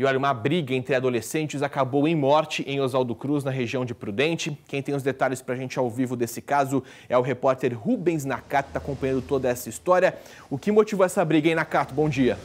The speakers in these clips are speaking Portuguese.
E olha, uma briga entre adolescentes acabou em morte em Oswaldo Cruz, na região de Prudente. Quem tem os detalhes para a gente ao vivo desse caso é o repórter Rubens Nakato, que está acompanhando toda essa história. O que motivou essa briga, hein, Nakato? Bom dia.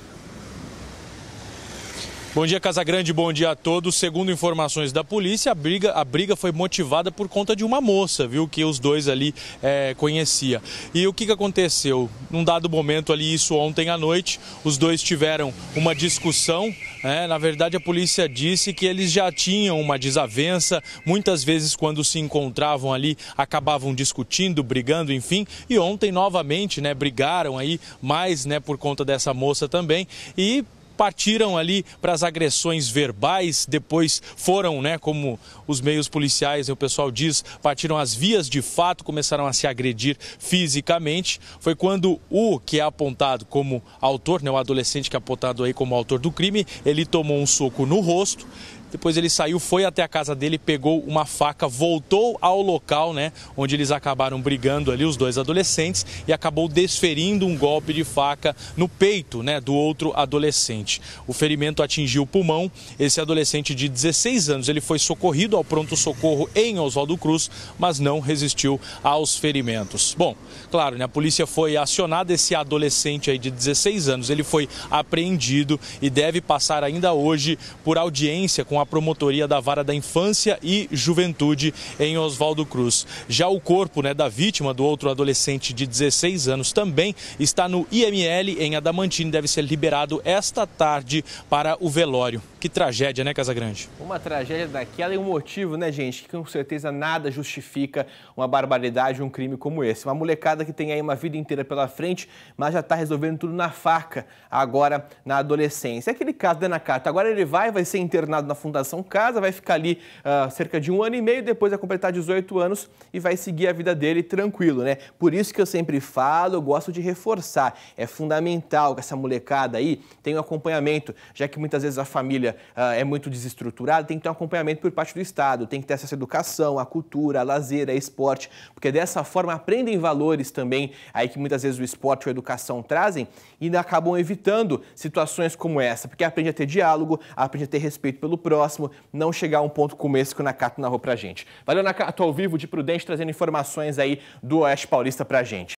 Bom dia, Casagrande, bom dia a todos. Segundo informações da polícia, a briga, a briga foi motivada por conta de uma moça, viu, que os dois ali é, conhecia. E o que, que aconteceu? Num dado momento ali, isso ontem à noite, os dois tiveram uma discussão. Né? Na verdade, a polícia disse que eles já tinham uma desavença. Muitas vezes, quando se encontravam ali, acabavam discutindo, brigando, enfim. E ontem, novamente, né, brigaram aí mais, né, por conta dessa moça também. E partiram ali para as agressões verbais, depois foram, né, como os meios policiais e o pessoal diz, partiram as vias de fato, começaram a se agredir fisicamente. Foi quando o que é apontado como autor, né, o adolescente que é apontado aí como autor do crime, ele tomou um soco no rosto, depois ele saiu, foi até a casa dele, pegou uma faca, voltou ao local, né, onde eles acabaram brigando ali os dois adolescentes e acabou desferindo um golpe de faca no peito, né, do outro adolescente. O ferimento atingiu o pulmão. Esse adolescente de 16 anos, ele foi socorrido ao pronto socorro em Oswaldo Cruz, mas não resistiu aos ferimentos. Bom, claro, né, a polícia foi acionada esse adolescente aí de 16 anos, ele foi apreendido e deve passar ainda hoje por audiência com a a promotoria da Vara da Infância e Juventude em Oswaldo Cruz. Já o corpo né, da vítima do outro adolescente de 16 anos também está no IML em Adamantine, deve ser liberado esta tarde para o velório. Que tragédia, né, Casagrande? Uma tragédia daquela e um motivo, né, gente, que com certeza nada justifica uma barbaridade, um crime como esse. Uma molecada que tem aí uma vida inteira pela frente, mas já está resolvendo tudo na faca, agora na adolescência. É aquele caso da né, Ana Nakata. Agora ele vai, vai ser internado na fundação Fundação Casa, vai ficar ali uh, cerca de um ano e meio, depois vai completar 18 anos e vai seguir a vida dele tranquilo, né? Por isso que eu sempre falo, eu gosto de reforçar, é fundamental que essa molecada aí tenha um acompanhamento, já que muitas vezes a família uh, é muito desestruturada, tem que ter um acompanhamento por parte do Estado, tem que ter essa educação, a cultura, a lazer, a esporte, porque dessa forma aprendem valores também aí que muitas vezes o esporte ou a educação trazem e acabam evitando situações como essa, porque aprende a ter diálogo, aprende a ter respeito pelo próximo, próximo não chegar a um ponto como esse que o Nakato narrou pra gente. Valeu, Nakato, ao vivo de Prudente, trazendo informações aí do Oeste Paulista pra gente.